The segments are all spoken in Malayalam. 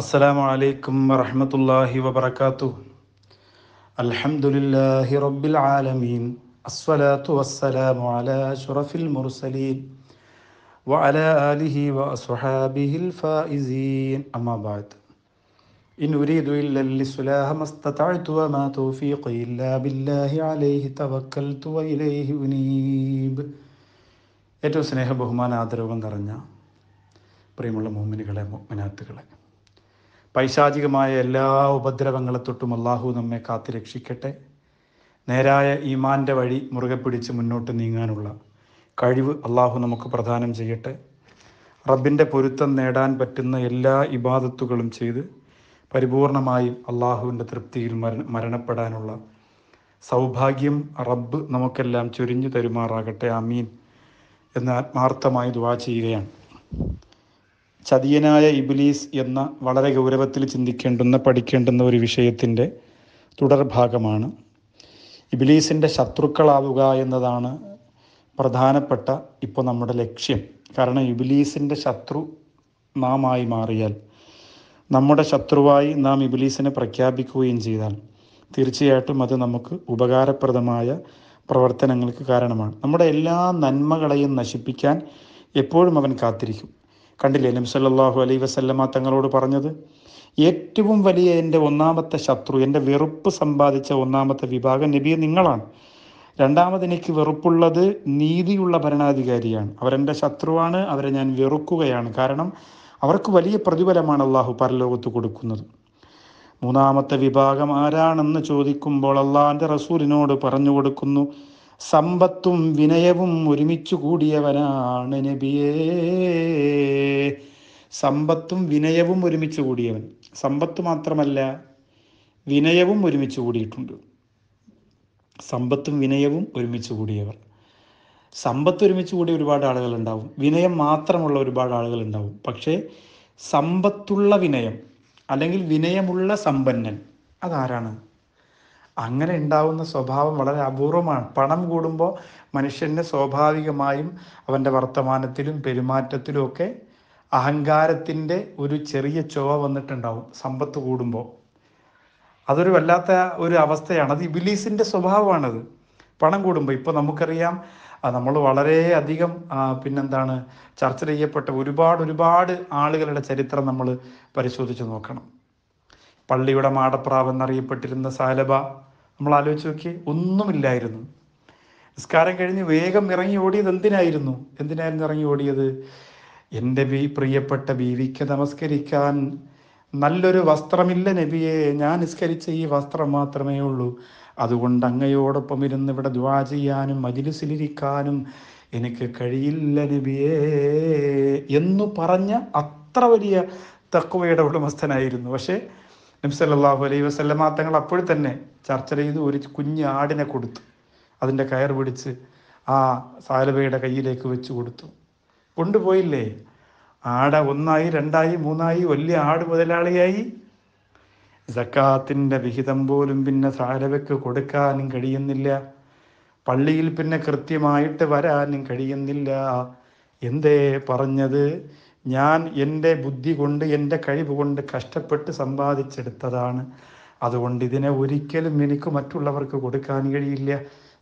السلام عليكم ورحمة الله وبركاته الحمد لله رب العالمين الصلاة والسلام على أشرف المرسلين وعلى آله وأصحابه الفائزين أما بعد إن أريد إلا الإصلاح ما استطعت وما توفيقي إلا بالله عليه توكلت وإليه أنيب ഏറ്റവും സ്നേഹബഹുമാന ആദരവും നിറഞ്ഞ പ്രിയമുള്ള മോമിനുകളെ മോമിനാത്തുകളെ പൈശാചികമായ എല്ലാ ഉപദ്രവങ്ങളെ തൊട്ടും അള്ളാഹു നമ്മെ കാത്തുരക്ഷിക്കട്ടെ നേരായ ഈമാൻ്റെ വഴി മുറുകെ പിടിച്ച് മുന്നോട്ട് നീങ്ങാനുള്ള കഴിവ് അള്ളാഹു നമുക്ക് പ്രദാനം ചെയ്യട്ടെ റബ്ബിൻ്റെ പൊരുത്തം നേടാൻ പറ്റുന്ന എല്ലാ ഇബാദത്തുകളും ചെയ്ത് പരിപൂർണമായും അള്ളാഹുവിൻ്റെ തൃപ്തിയിൽ മരണപ്പെടാനുള്ള സൗഭാഗ്യം റബ്ബ് നമുക്കെല്ലാം ചൊരിഞ്ഞു തരുമാറാകട്ടെ അമീൻ എന്ന് ആത്മാർത്ഥമായി ദുവാ ചെയ്യുകയാണ് ചതിയനായ ഇബിലീസ് എന്ന വളരെ ഗൗരവത്തിൽ ചിന്തിക്കേണ്ടുന്ന പഠിക്കേണ്ടുന്ന ഒരു വിഷയത്തിൻ്റെ തുടർഭാഗമാണ് ഇബിലീസിൻ്റെ ശത്രുക്കളാവുക എന്നതാണ് പ്രധാനപ്പെട്ട ഇപ്പോൾ നമ്മുടെ ലക്ഷ്യം കാരണം ഇബിലീസിൻ്റെ ശത്രു നാം ആയി മാറിയാൽ നമ്മുടെ ശത്രുവായി നാം ഇബിലീസിനെ പ്രഖ്യാപിക്കുകയും ചെയ്താൽ തീർച്ചയായിട്ടും അത് നമുക്ക് ഉപകാരപ്രദമായ പ്രവർത്തനങ്ങൾക്ക് കാരണമാണ് നമ്മുടെ എല്ലാ നന്മകളെയും നശിപ്പിക്കാൻ എപ്പോഴും അവൻ കാത്തിരിക്കും കണ്ടില്ലേ സല്ലല്ലാഹു അലൈ വസല്ലമ്മ തങ്ങളോട് പറഞ്ഞത് ഏറ്റവും വലിയ എൻ്റെ ഒന്നാമത്തെ ശത്രു എൻ്റെ വെറുപ്പ് സമ്പാദിച്ച ഒന്നാമത്തെ വിഭാഗം നബിയെ നിങ്ങളാണ് രണ്ടാമത് എനിക്ക് വെറുപ്പുള്ളത് നീതിയുള്ള ഭരണാധികാരിയാണ് അവരെൻ്റെ ശത്രുവാണ് അവരെ ഞാൻ വെറുക്കുകയാണ് കാരണം അവർക്ക് വലിയ പ്രതിഫലമാണ് അള്ളാഹു പരലോകത്ത് കൊടുക്കുന്നത് മൂന്നാമത്തെ വിഭാഗം ആരാണെന്ന് ചോദിക്കുമ്പോൾ അള്ളാഹിൻ്റെ റസൂലിനോട് പറഞ്ഞു കൊടുക്കുന്നു സമ്പത്തും വിനയവും ഒരുമിച്ചു കൂടിയവനാണ് നബിയേ സമ്പത്തും വിനയവും ഒരുമിച്ച് കൂടിയവൻ സമ്പത്ത് മാത്രമല്ല വിനയവും ഒരുമിച്ച് കൂടിയിട്ടുണ്ട് സമ്പത്തും വിനയവും ഒരുമിച്ച് കൂടിയവർ സമ്പത്ത് ഒരുമിച്ച് കൂടിയ ഒരുപാട് ആളുകൾ ഉണ്ടാവും വിനയം മാത്രമുള്ള ഒരുപാട് ആളുകൾ ഉണ്ടാവും പക്ഷേ സമ്പത്തുള്ള വിനയം അല്ലെങ്കിൽ വിനയമുള്ള സമ്പന്നൻ അതാരാണ് അങ്ങനെ ഉണ്ടാവുന്ന സ്വഭാവം വളരെ അപൂർവമാണ് പണം കൂടുമ്പോൾ മനുഷ്യന് സ്വാഭാവികമായും അവൻ്റെ വർത്തമാനത്തിലും പെരുമാറ്റത്തിലും ഒക്കെ അഹങ്കാരത്തിൻ്റെ ഒരു ചെറിയ ചുവ വന്നിട്ടുണ്ടാവും സമ്പത്ത് കൂടുമ്പോൾ അതൊരു വല്ലാത്ത ഒരു അവസ്ഥയാണ് അത് ഇബിലീസിൻ്റെ സ്വഭാവമാണത് പണം കൂടുമ്പോൾ ഇപ്പോൾ നമുക്കറിയാം നമ്മൾ വളരെയധികം പിന്നെന്താണ് ചർച്ച ചെയ്യപ്പെട്ട ഒരുപാട് ഒരുപാട് ആളുകളുടെ ചരിത്രം നമ്മൾ പരിശോധിച്ച് നോക്കണം പള്ളിയുടെ മാടപ്രാവ് എന്നറിയപ്പെട്ടിരുന്ന സാലബ നമ്മൾ ആലോചിച്ച് നോക്കിയേ ഒന്നുമില്ലായിരുന്നു നിസ്കാരം കഴിഞ്ഞ് വേഗം ഇറങ്ങി ഓടിയത് എന്തിനായിരുന്നു എന്തിനായിരുന്നു ഇറങ്ങി ഓടിയത് എൻ്റെ ബി പ്രിയപ്പെട്ട ബീവിക്ക് നമസ്കരിക്കാൻ നല്ലൊരു വസ്ത്രമില്ല നബിയെ ഞാൻ നിസ്കരിച്ച ഈ വസ്ത്രം മാത്രമേ ഉള്ളൂ അതുകൊണ്ട് അങ്ങയോടൊപ്പം ഇരുന്ന് ഇവിടെ ദ്വാ ചെയ്യാനും മജിലിസിലിരിക്കാനും എനിക്ക് കഴിയില്ല നബിയേ എന്നു പറഞ്ഞ അത്ര വലിയ തക്കുവയുടെ ഉടമസ്ഥനായിരുന്നു പക്ഷേ നബ്സല്ലാഹു അലൈ വസ്ലമ തങ്ങൾ അപ്പോഴും തന്നെ ചർച്ച ചെയ്ത് ഒരു കുഞ്ഞ് ആടിനെ കൊടുത്തു അതിൻ്റെ കയർ പിടിച്ച് ആ സാലബയുടെ കയ്യിലേക്ക് വെച്ച് കൊടുത്തു കൊണ്ടുപോയില്ലേ ആട ഒന്നായി രണ്ടായി മൂന്നായി വലിയ ആട് മുതലാളിയായി സക്കാത്തിൻ്റെ വിഹിതം പോലും പിന്നെ സാലബയ്ക്ക് കൊടുക്കാനും കഴിയുന്നില്ല പള്ളിയിൽ പിന്നെ കൃത്യമായിട്ട് വരാനും കഴിയുന്നില്ല എന്തേ പറഞ്ഞത് ഞാൻ എൻ്റെ ബുദ്ധി കൊണ്ട് എൻ്റെ കഴിവ് കൊണ്ട് കഷ്ടപ്പെട്ട് സമ്പാദിച്ചെടുത്തതാണ് അതുകൊണ്ട് ഇതിനെ ഒരിക്കലും എനിക്ക് മറ്റുള്ളവർക്ക് കൊടുക്കാൻ കഴിയില്ല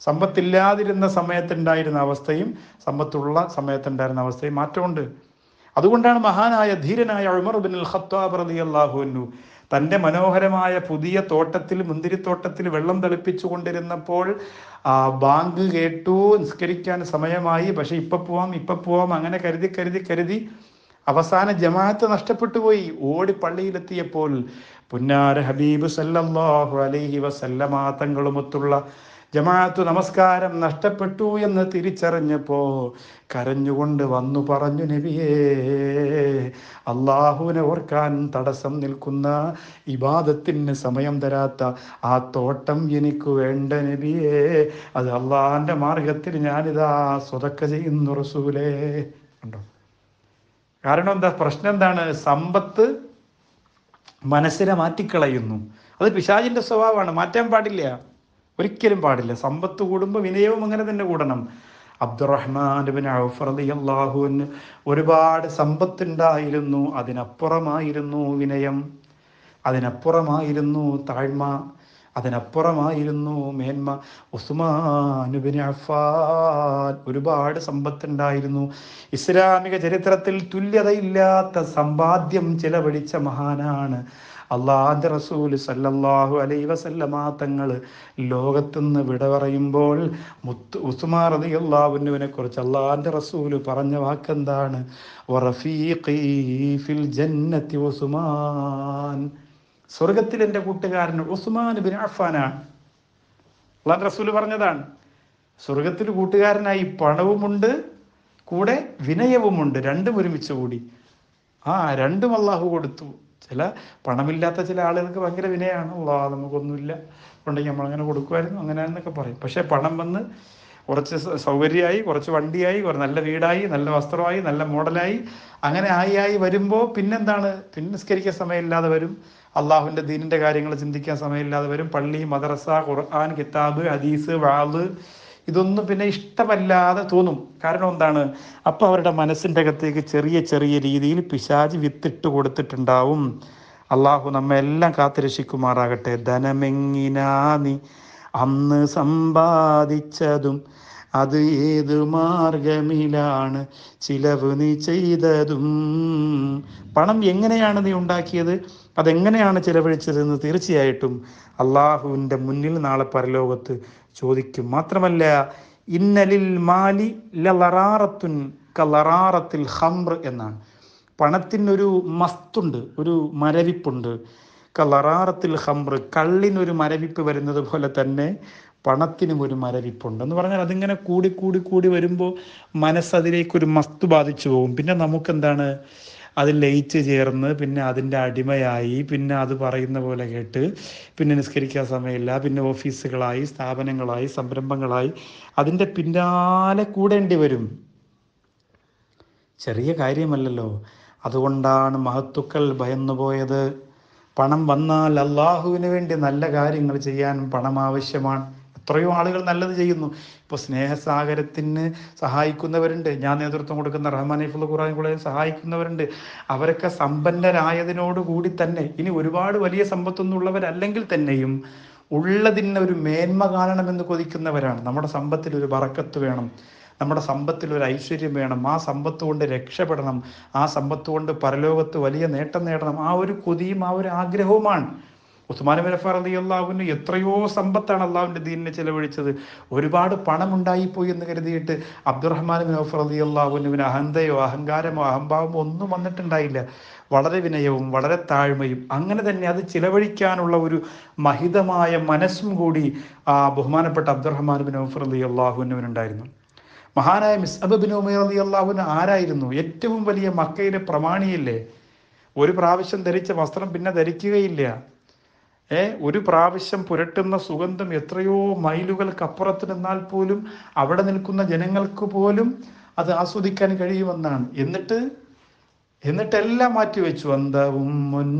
സമ്പത്തില്ലാതിരുന്ന സമയത്തുണ്ടായിരുന്ന അവസ്ഥയും സമ്പത്തുള്ള സമയത്തുണ്ടായിരുന്ന അവസ്ഥയും മാറ്റമുണ്ട് അതുകൊണ്ടാണ് മഹാനായ ധീരനായ ഉമർ ബിൻ ഖത്താബ് അള്ളാഹുനു തൻ്റെ മനോഹരമായ പുതിയ തോട്ടത്തിൽ മുന്തിരിത്തോട്ടത്തിൽ വെള്ളം തെളിപ്പിച്ചു കൊണ്ടിരുന്നപ്പോൾ ബാങ്ക് കേട്ടു നിസ്കരിക്കാൻ സമയമായി പക്ഷെ ഇപ്പം പോവാം ഇപ്പം പോവാം അങ്ങനെ കരുതി കരുതി കരുതി അവസാന ജമാഅത്ത് നഷ്ടപ്പെട്ടു പോയി ഓടി പള്ളിയിലെത്തിയപ്പോൾ പുന്നാര ഹബീബ് സല്ലല്ലാഹു അലൈഹി വസല്ലമാ ജമാഅത്ത് നമസ്കാരം നഷ്ടപ്പെട്ടു എന്ന് തിരിച്ചറിഞ്ഞപ്പോൾ കരഞ്ഞുകൊണ്ട് വന്നു പറഞ്ഞു നബിയേ അള്ളാഹുവിനെ ഓർക്കാൻ തടസ്സം നിൽക്കുന്ന ഇബാദത്തിന് സമയം തരാത്ത ആ തോട്ടം എനിക്ക് വേണ്ട നബിയേ അത് അള്ളാഹാൻ്റെ മാർഗത്തിൽ ഞാനിതാ സ്വതക്ക ചെയ്യുന്നു റസൂലേ ഉണ്ടോ കാരണം എന്താ പ്രശ്നം എന്താണ് സമ്പത്ത് മനസ്സിനെ മാറ്റിക്കളയുന്നു അത് പിശാചിന്റെ സ്വഭാവമാണ് മാറ്റാൻ പാടില്ല ഒരിക്കലും പാടില്ല സമ്പത്ത് കൂടുമ്പോൾ വിനയവും അങ്ങനെ തന്നെ കൂടണം അബ്ദുറഹ്മാൻ ഔഫറിയാഹുവിൻ ഒരുപാട് സമ്പത്തുണ്ടായിരുന്നു അതിനപ്പുറമായിരുന്നു വിനയം അതിനപ്പുറമായിരുന്നു താഴ്മ അതിനപ്പുറമായിരുന്നു മേന്മ ഉസ്മാനുബിൻ അഫാൻ ഒരുപാട് സമ്പത്തുണ്ടായിരുന്നു ഇസ്ലാമിക ചരിത്രത്തിൽ തുല്യതയില്ലാത്ത സമ്പാദ്യം ചിലവഴിച്ച മഹാനാണ് അള്ളാഹ് റസൂൽ സല്ലല്ലാഹു അലൈ വസല്ലമാ തങ്ങൾ ലോകത്തുനിന്ന് വിട പറയുമ്പോൾ മുത്ത് ഉസ്മാൻ റതി അള്ളാഹുവിനെ കുറിച്ച് അള്ളാഹിൻ്റെ റസൂൽ പറഞ്ഞ വാക്കെന്താണ് ഫിൽ ഉസ്മാൻ സ്വർഗത്തിൽ എൻ്റെ കൂട്ടുകാരൻ ഉസ്മാൻ ബിൻ അഫാനാണ് അള്ളാഹ് റസൂൽ പറഞ്ഞതാണ് സ്വർഗത്തിൽ കൂട്ടുകാരനായി പണവുമുണ്ട് കൂടെ വിനയവുമുണ്ട് രണ്ടും ഒരുമിച്ച് കൂടി ആ രണ്ടും അള്ളാഹു കൊടുത്തു ചില പണമില്ലാത്ത ചില ആളുകൾക്ക് ഭയങ്കര വിനയാണ് അള്ളാ നമുക്കൊന്നുമില്ല ഉണ്ടെങ്കിൽ നമ്മളങ്ങനെ കൊടുക്കുമായിരുന്നു അങ്ങനെ പറയും പക്ഷേ പണം വന്ന് കുറച്ച് സൗകര്യമായി കുറച്ച് വണ്ടിയായി നല്ല വീടായി നല്ല വസ്ത്രമായി നല്ല മോഡലായി അങ്ങനെ ആയി ആയി വരുമ്പോൾ പിന്നെന്താണ് പിന്നെ നിസ്കരിക്കാൻ സമയമില്ലാതെ വരും അള്ളാഹുവിൻ്റെ ദീനിൻ്റെ കാര്യങ്ങൾ ചിന്തിക്കാൻ സമയമില്ലാതെ വരും പള്ളി മദ്രസ ഖുർആൻ കിതാബ് ഹദീസ് വാള് ഇതൊന്നും പിന്നെ ഇഷ്ടമല്ലാതെ തോന്നും കാരണം എന്താണ് അപ്പോൾ അവരുടെ മനസ്സിൻ്റെ അകത്തേക്ക് ചെറിയ ചെറിയ രീതിയിൽ പിശാജ് വിത്തിട്ട് കൊടുത്തിട്ടുണ്ടാവും അള്ളാഹു നമ്മെ എല്ലാം കാത്തുരക്ഷിക്കുമാറാകട്ടെ ധനമെങ്ങിനാ നീ അന്ന് സമ്പാദിച്ചതും അത് ഏത് മാർഗമിലാണ് ചിലവ് നീ ചെയ്തതും പണം എങ്ങനെയാണ് നീ ഉണ്ടാക്കിയത് അതെങ്ങനെയാണ് ചിലവഴിച്ചതെന്ന് തീർച്ചയായിട്ടും അള്ളാഹുവിൻ്റെ മുന്നിൽ നാളെ പരലോകത്ത് ചോദിക്കും മാത്രമല്ല ഇന്നലിൽ മാലി ലറാറത്തുൻ കലറാറത്തിൽ ഹംർ എന്നാണ് പണത്തിനൊരു മസ്തുണ്ട് ഒരു മരവിപ്പുണ്ട് കലറാറത്തിൽ ഹംറ് കള്ളിനൊരു മരവിപ്പ് വരുന്നത് പോലെ തന്നെ പണത്തിനും ഒരു മരവിപ്പുണ്ടെന്ന് പറഞ്ഞാൽ അതിങ്ങനെ കൂടി കൂടി കൂടി വരുമ്പോൾ മനസ്സതിലേക്ക് ഒരു മസ്തു ബാധിച്ചു പോകും പിന്നെ എന്താണ് അത് ലയിച്ച് ചേർന്ന് പിന്നെ അതിൻ്റെ അടിമയായി പിന്നെ അത് പറയുന്ന പോലെ കേട്ട് പിന്നെ നിസ്കരിക്കാൻ സമയമില്ല പിന്നെ ഓഫീസുകളായി സ്ഥാപനങ്ങളായി സംരംഭങ്ങളായി അതിൻ്റെ പിന്നാലെ കൂടേണ്ടി വരും ചെറിയ കാര്യമല്ലല്ലോ അതുകൊണ്ടാണ് മഹത്തുക്കൾ ഭയന്നുപോയത് പണം വന്നാൽ അള്ളാഹുവിന് വേണ്ടി നല്ല കാര്യങ്ങൾ ചെയ്യാൻ പണം ആവശ്യമാണ് എത്രയോ ആളുകൾ നല്ലത് ചെയ്യുന്നു ഇപ്പോൾ സ്നേഹസാഗരത്തിന് സഹായിക്കുന്നവരുണ്ട് ഞാൻ നേതൃത്വം കൊടുക്കുന്ന റഹ്മാനിഫുള്ള ഖുറാൻ കോളേജ് സഹായിക്കുന്നവരുണ്ട് അവരൊക്കെ സമ്പന്നരായതിനോടുകൂടി തന്നെ ഇനി ഒരുപാട് വലിയ സമ്പത്തൊന്നും ഉള്ളവരല്ലെങ്കിൽ തന്നെയും ഉള്ളതിന് ഒരു മേന്മ കാണണമെന്ന് കൊതിക്കുന്നവരാണ് നമ്മുടെ സമ്പത്തിൽ ഒരു വറക്കത്ത് വേണം നമ്മുടെ സമ്പത്തിൽ ഒരു ഐശ്വര്യം വേണം ആ സമ്പത്ത് കൊണ്ട് രക്ഷപ്പെടണം ആ സമ്പത്ത് കൊണ്ട് പരലോകത്ത് വലിയ നേട്ടം നേടണം ആ ഒരു കൊതിയും ആ ഒരു ആഗ്രഹവുമാണ് ഉസ്മാൻ മിനഫർ അലി അള്ളാഹുവിന് എത്രയോ സമ്പത്താണ് അള്ളാഹുവിൻ്റെ ദീനിനെ ചെലവഴിച്ചത് ഒരുപാട് പണമുണ്ടായിപ്പോയി എന്ന് കരുതിയിട്ട് അബ്ദുറഹ്മാൻ മിനഫർ അലി അള്ളാഹുവിനുവിന് അഹന്തയോ അഹങ്കാരമോ അഹംഭാവമോ ഒന്നും വന്നിട്ടുണ്ടായില്ല വളരെ വിനയവും വളരെ താഴ്മയും അങ്ങനെ തന്നെ അത് ചിലവഴിക്കാനുള്ള ഒരു മഹിതമായ മനസ്സും കൂടി ആ ബഹുമാനപ്പെട്ട അബ്ദുറഹ്മാൻ ബിൻ ഔഫർ അലി അള്ളാഹുവിനുണ്ടായിരുന്നു മഹാനായ മിസ്അബ് ബിൻ ഉമേർ അലി അള്ളാഹുവിന് ആരായിരുന്നു ഏറ്റവും വലിയ മക്കയിലെ പ്രമാണിയല്ലേ ഒരു പ്രാവശ്യം ധരിച്ച വസ്ത്രം പിന്നെ ധരിക്കുകയില്ല ഏ ഒരു പ്രാവശ്യം പുരട്ടുന്ന സുഗന്ധം എത്രയോ മൈലുകൾക്കപ്പുറത്ത് നിന്നാൽ പോലും അവിടെ നിൽക്കുന്ന ജനങ്ങൾക്ക് പോലും അത് ആസ്വദിക്കാൻ കഴിയുമെന്നാണ് എന്നിട്ട് എന്നിട്ടെല്ലാം മാറ്റിവെച്ചു അന്തവും മുൻ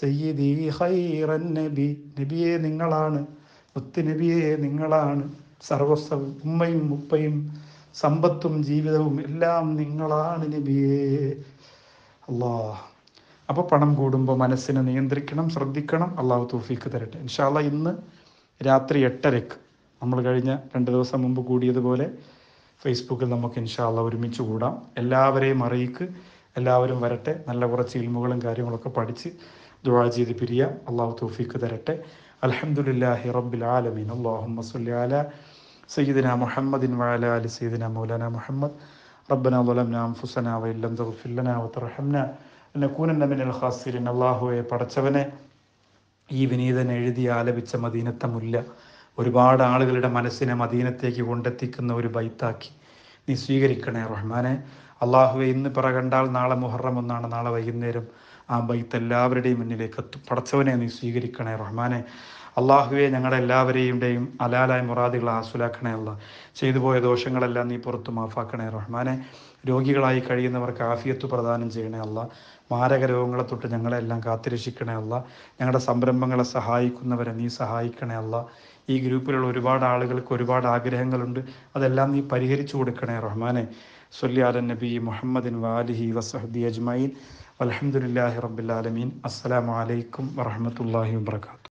സയ്യിദി നബിയെ നിങ്ങളാണ് മുത്ത് നബിയെ നിങ്ങളാണ് സർവസ്വ ഉമ്മയും ഉപ്പയും സമ്പത്തും ജീവിതവും എല്ലാം നിങ്ങളാണ് നബിയേ അല്ലാ അപ്പോൾ പണം കൂടുമ്പോൾ മനസ്സിനെ നിയന്ത്രിക്കണം ശ്രദ്ധിക്കണം അള്ളാഹു തൂഫിക്ക് തരട്ടെ ഇൻഷാല്ല ഇന്ന് രാത്രി എട്ടരക്ക് നമ്മൾ കഴിഞ്ഞ രണ്ട് ദിവസം മുമ്പ് കൂടിയതുപോലെ ഫേസ്ബുക്കിൽ നമുക്ക് ഇൻഷാല്ല ഒരുമിച്ച് കൂടാം എല്ലാവരെയും അറിയിക്ക് എല്ലാവരും വരട്ടെ നല്ല കുറച്ച് ഇൽമുകളും കാര്യങ്ങളൊക്കെ പഠിച്ച് ദുഴ ചെയ്ത് പിരിയ അള്ളാഹു തൗഫീഖ് തരട്ടെ അലഹമുല്ലാ റബ്ബിൽ ആലമീൻ അള്ളാഹു അല سيدنا محمد وعلى آل سيدنا مولانا محمد ربنا ظلمنا أنفسنا وإن لم تغفر لنا وترحمنا لنكونن من الخاسرين الله പടച്ചവനെ ഈ വിനീതൻ എഴുതി ആലപിച്ച മദീനത്തെ മുല്ല ഒരുപാട് ആളുകളുടെ മനസ്സിനെ മദീനത്തേക്ക് കൊണ്ടെത്തിക്കുന്ന ഒരു ബൈത്താക്കി നീ സ്വീകരിക്കണേ റഹ്മാനെ അള്ളാഹുവെ ഇന്ന് പിറ കണ്ടാൽ നാളെ മുഹറം ഒന്നാണ് നാളെ വൈകുന്നേരം ആ ബൈത്ത് എല്ലാവരുടെയും മുന്നിലേക്ക് എത്തും പടച്ചവനെ നീ സ്വീകരിക്കണേ റഹ്മാനെ അള്ളാഹുവെ ഞങ്ങളെല്ലാവരെയുടെയും അലാലായ മുറാദികൾ ആസുലാക്കണേ അല്ല ചെയ്തു പോയ ദോഷങ്ങളെല്ലാം നീ പുറത്തു മാഫാക്കണേ റഹ്മാനെ രോഗികളായി കഴിയുന്നവർക്ക് ആഫിയത്ത് പ്രദാനം ചെയ്യണേ അല്ല മാരക രോഗങ്ങളെ തൊട്ട് ഞങ്ങളെല്ലാം കാത്തിരക്ഷിക്കണേ അല്ല ഞങ്ങളുടെ സംരംഭങ്ങളെ സഹായിക്കുന്നവരെ നീ സഹായിക്കണേ അല്ല ഈ ഗ്രൂപ്പിലുള്ള ഒരുപാട് ആളുകൾക്ക് ഒരുപാട് ആഗ്രഹങ്ങളുണ്ട് അതെല്ലാം നീ പരിഹരിച്ചു കൊടുക്കണേ റഹ്മാനെ സൊല്ലിയാല നബി മുഹമ്മദിൻ വാലിഹി വസഹബി അജ്മൈൻ അലഹമുല്ലാഹി റബുലാലമീൻ അസ്സലാമലൈക്കും വറഹമത്തല്ലാഹി വാത്തു